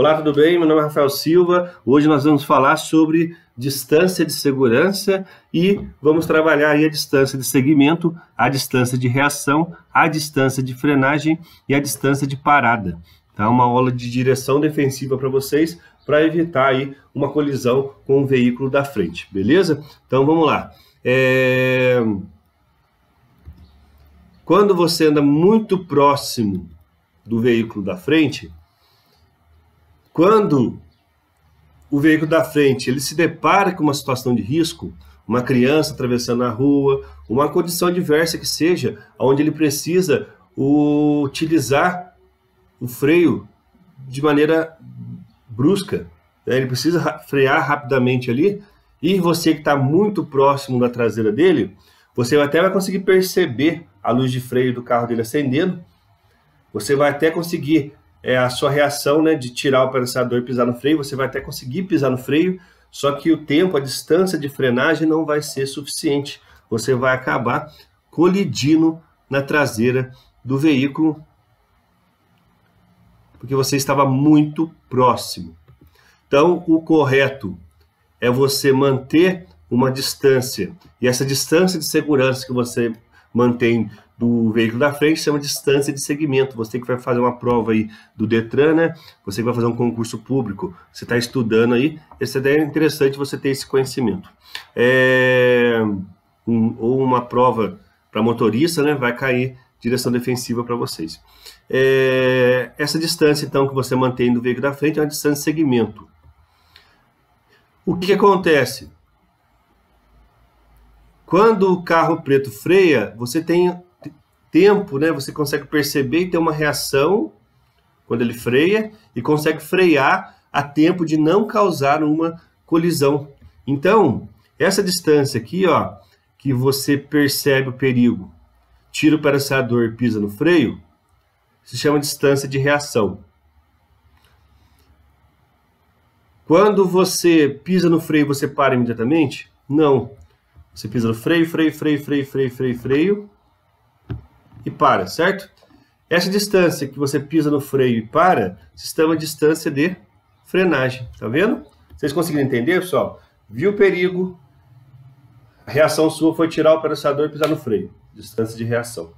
Olá, tudo bem? Meu nome é Rafael Silva. Hoje nós vamos falar sobre distância de segurança e vamos trabalhar a distância de segmento, a distância de reação, a distância de frenagem e a distância de parada. Tá? Uma aula de direção defensiva para vocês para evitar aí uma colisão com o veículo da frente, beleza? Então vamos lá. É... Quando você anda muito próximo do veículo da frente, quando o veículo da frente ele se depara com uma situação de risco, uma criança atravessando a rua, uma condição diversa que seja, onde ele precisa utilizar o freio de maneira brusca, né? ele precisa frear rapidamente ali, e você que está muito próximo da traseira dele, você até vai conseguir perceber a luz de freio do carro dele acendendo, você vai até conseguir é a sua reação né, de tirar o pensador e pisar no freio, você vai até conseguir pisar no freio, só que o tempo, a distância de frenagem não vai ser suficiente. Você vai acabar colidindo na traseira do veículo, porque você estava muito próximo. Então, o correto é você manter uma distância. E essa distância de segurança que você mantém do veículo da frente, chama uma distância de segmento. Você que vai fazer uma prova aí do Detran, né? Você que vai fazer um concurso público, você está estudando aí, essa ideia é interessante você ter esse conhecimento. É... Um, ou uma prova para motorista, né? Vai cair direção defensiva para vocês. É, essa distância, então, que você mantém do veículo da frente é uma distância de segmento. O que, que acontece? Quando o carro preto freia, você tem tempo, né? Você consegue perceber e ter uma reação quando ele freia e consegue frear a tempo de não causar uma colisão. Então, essa distância aqui, ó, que você percebe o perigo, tira o paraçador, pisa no freio, se chama distância de reação. Quando você pisa no freio, você para imediatamente? Não. Você pisa no freio, freio, freio, freio, freio, freio, freio e para, certo? Essa distância que você pisa no freio e para, se chama distância de frenagem, tá vendo? Vocês conseguiram entender, pessoal? Viu o perigo, a reação sua foi tirar o pensador e pisar no freio. Distância de reação.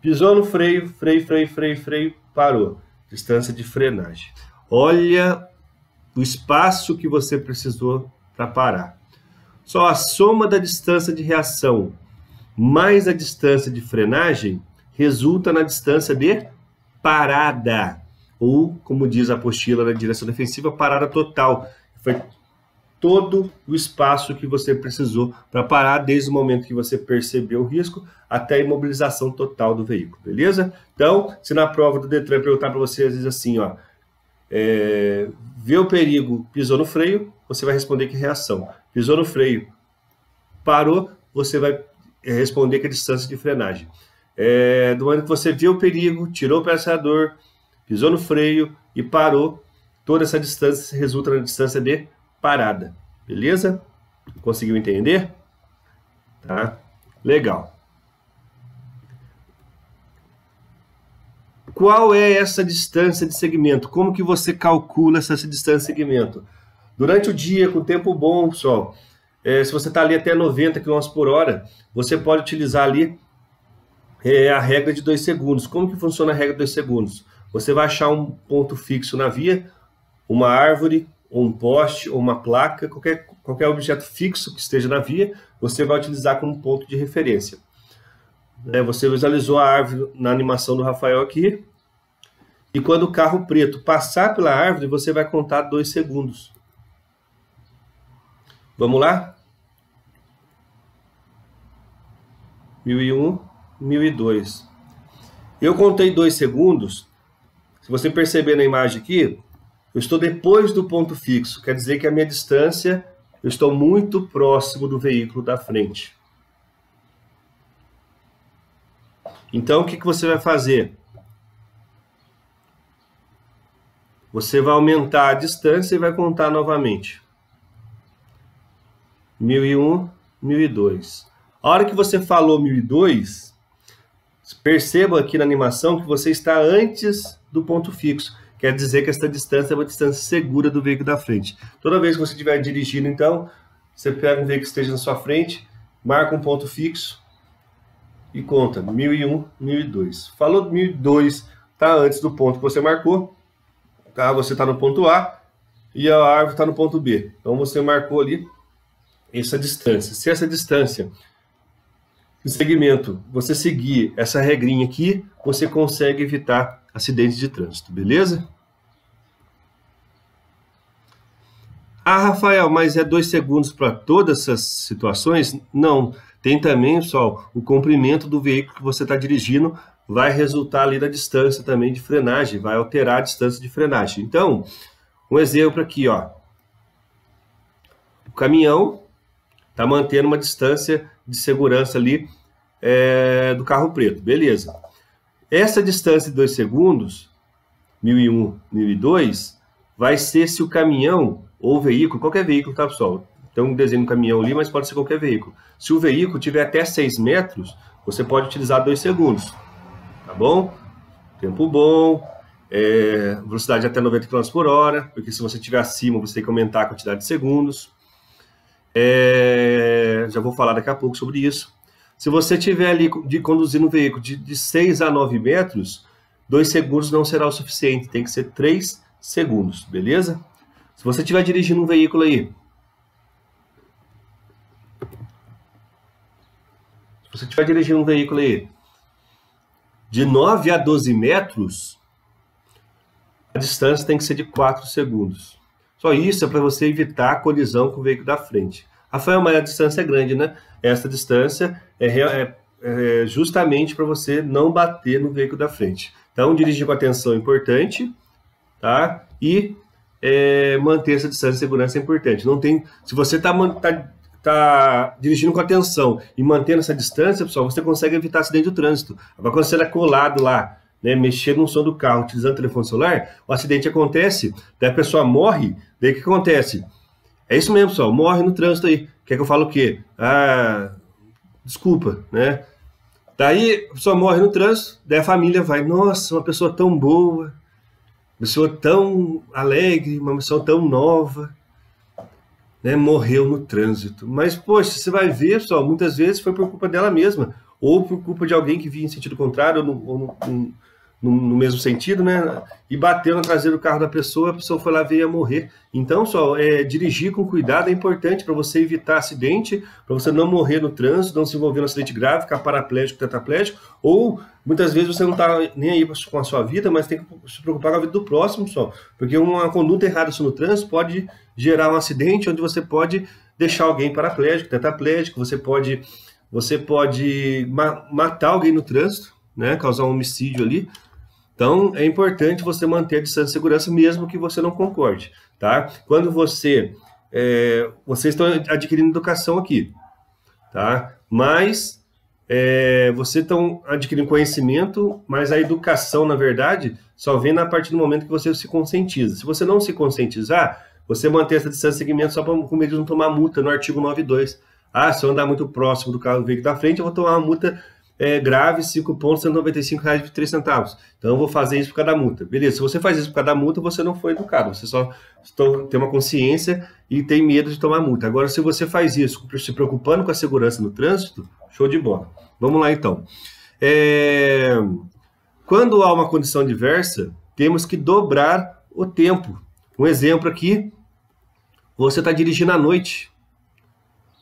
Pisou no freio, freio, freio, freio, freio, parou. Distância de frenagem. Olha o espaço que você precisou para parar. Só a soma da distância de reação mais a distância de frenagem resulta na distância de parada, ou, como diz a apostila na direção defensiva, parada total. Foi todo o espaço que você precisou para parar desde o momento que você percebeu o risco até a imobilização total do veículo, beleza? Então, se na prova do Detran perguntar para você, às vezes assim, ó, é, vê o perigo, pisou no freio, você vai responder que reação pisou no freio, parou, você vai eh, responder com a é distância de frenagem. É, do ano que você viu o perigo, tirou o passador, pisou no freio e parou, toda essa distância resulta na distância de parada. Beleza? Conseguiu entender? Tá? Legal. Qual é essa distância de segmento? Como que você calcula essa distância de segmento? Durante o dia, com tempo bom, pessoal, é, se você está ali até 90 km por hora, você pode utilizar ali é, a regra de 2 segundos. Como que funciona a regra de 2 segundos? Você vai achar um ponto fixo na via, uma árvore, um poste, ou uma placa, qualquer, qualquer objeto fixo que esteja na via, você vai utilizar como ponto de referência. É, você visualizou a árvore na animação do Rafael aqui, e quando o carro preto passar pela árvore, você vai contar 2 segundos. Vamos lá? 1001, 1002. Eu contei 2 segundos. Se você perceber na imagem aqui, eu estou depois do ponto fixo. Quer dizer que a minha distância, eu estou muito próximo do veículo da frente. Então, o que, que você vai fazer? Você vai aumentar a distância e vai contar novamente. 1001, 1002. A hora que você falou 1002, perceba aqui na animação que você está antes do ponto fixo. Quer dizer que essa distância é uma distância segura do veículo da frente. Toda vez que você estiver dirigindo, então, você pega um veículo que esteja na sua frente, marca um ponto fixo e conta 1001, 1002. Falou 1002, tá antes do ponto que você marcou, tá? Você está no ponto A e a árvore está no ponto B. Então você marcou ali essa distância. Se essa distância, o segmento, você seguir essa regrinha aqui, você consegue evitar acidentes de trânsito, beleza? Ah, Rafael, mas é dois segundos para todas essas situações? Não. Tem também, pessoal, o comprimento do veículo que você está dirigindo vai resultar ali da distância também de frenagem, vai alterar a distância de frenagem. Então, um exemplo aqui, ó. O caminhão Está mantendo uma distância de segurança ali é, do carro preto. Beleza. Essa distância de 2 segundos, 1001, 1002, vai ser se o caminhão ou veículo, qualquer veículo, tá pessoal? Tem um desenho de um caminhão ali, mas pode ser qualquer veículo. Se o veículo tiver até 6 metros, você pode utilizar 2 segundos. Tá bom? Tempo bom, é, velocidade até 90 km por hora, porque se você estiver acima, você tem que aumentar a quantidade de segundos. É, já vou falar daqui a pouco sobre isso. Se você tiver ali de conduzir um veículo de, de 6 a 9 metros, 2 segundos não será o suficiente, tem que ser 3 segundos, beleza? Se você estiver dirigindo um veículo aí, se você estiver dirigindo um veículo aí de 9 a 12 metros, a distância tem que ser de 4 segundos. Só isso é para você evitar a colisão com o veículo da frente. Rafael, mas a distância é grande, né? Essa distância é, é, é justamente para você não bater no veículo da frente. Então, dirigir com atenção é importante, tá? E é, manter essa distância de segurança é importante. Não tem, se você está tá, tá dirigindo com atenção e mantendo essa distância, pessoal, você consegue evitar acidente de trânsito. Agora, quando você está colado lá, né, mexendo no som do carro, utilizando o telefone celular, o acidente acontece, daí a pessoa morre, Daí o que acontece? É isso mesmo, pessoal. Morre no trânsito aí. Quer que eu fale o quê? Ah, desculpa, né? Daí a pessoa morre no trânsito, daí a família vai, nossa, uma pessoa tão boa, uma pessoa tão alegre, uma pessoa tão nova, né? Morreu no trânsito. Mas, poxa, você vai ver, pessoal, muitas vezes foi por culpa dela mesma, ou por culpa de alguém que vinha em sentido contrário, ou, no, ou no, no, no, mesmo sentido, né? E bateu na traseira do carro da pessoa, a pessoa foi lá ver ia morrer. Então, só é, dirigir com cuidado é importante para você evitar acidente, para você não morrer no trânsito, não se envolver no acidente grave, ficar paraplégico, tetraplégico, ou muitas vezes você não está nem aí com a sua vida, mas tem que se preocupar com a vida do próximo só, porque uma conduta errada no trânsito pode gerar um acidente onde você pode deixar alguém paraplégico, tetraplégico, você pode você pode ma matar alguém no trânsito, né? Causar um homicídio ali então, é importante você manter a distância de segurança, mesmo que você não concorde, tá? Quando você... É, vocês estão adquirindo educação aqui, tá? Mas é, vocês estão adquirindo conhecimento, mas a educação, na verdade, só vem a partir do momento que você se conscientiza. Se você não se conscientizar, você mantém essa distância de segmento só para com medo de não tomar multa no artigo 92. Ah, se eu andar muito próximo do carro do veículo da frente, eu vou tomar uma multa é, grave, 5 pontos, 195 reais e 3 centavos. Então eu vou fazer isso por cada multa. Beleza, se você faz isso por cada multa, você não foi educado, você só tem uma consciência e tem medo de tomar multa. Agora, se você faz isso se preocupando com a segurança no trânsito, show de bola. Vamos lá então. É... Quando há uma condição diversa, temos que dobrar o tempo. Um exemplo aqui, você está dirigindo à noite.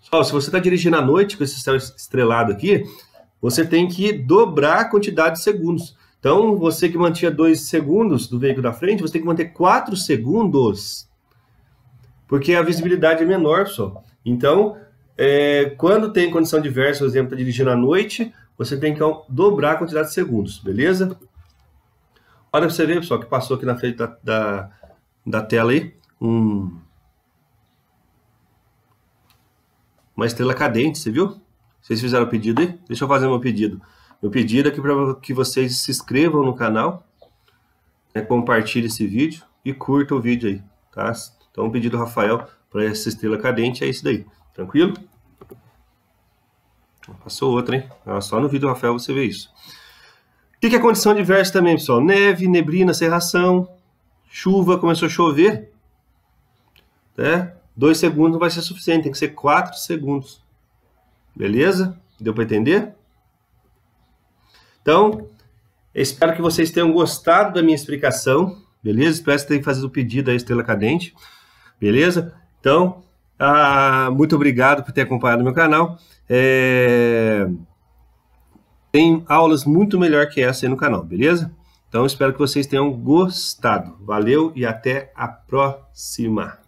Só, se você está dirigindo à noite com esse céu estrelado aqui, você tem que dobrar a quantidade de segundos. Então, você que mantinha 2 segundos do veículo da frente, você tem que manter 4 segundos, porque a visibilidade é menor, pessoal. Então, é, quando tem condição diversa, por exemplo, está dirigindo à noite, você tem que então, dobrar a quantidade de segundos, beleza? Olha você ver, pessoal, que passou aqui na frente da, da, da tela aí, um, uma estrela cadente, você viu? Vocês fizeram o pedido aí? Deixa eu fazer meu pedido. Meu pedido é que, pra, que vocês se inscrevam no canal, né, compartilhem esse vídeo e curtam o vídeo aí, tá? Então, o pedido do Rafael para essa estrela cadente é esse daí. Tranquilo? Passou outra, hein? Só no vídeo do Rafael você vê isso. O que, que é condição diversa também, pessoal? Neve, neblina, serração, chuva, começou a chover. Né? Dois segundos não vai ser suficiente, tem que ser quatro segundos. Beleza? Deu para entender? Então, espero que vocês tenham gostado da minha explicação, beleza? Espero que tenham feito o pedido da Estrela Cadente, beleza? Então, ah, muito obrigado por ter acompanhado meu canal. É... Tem aulas muito melhor que essa aí no canal, beleza? Então, espero que vocês tenham gostado. Valeu e até a próxima!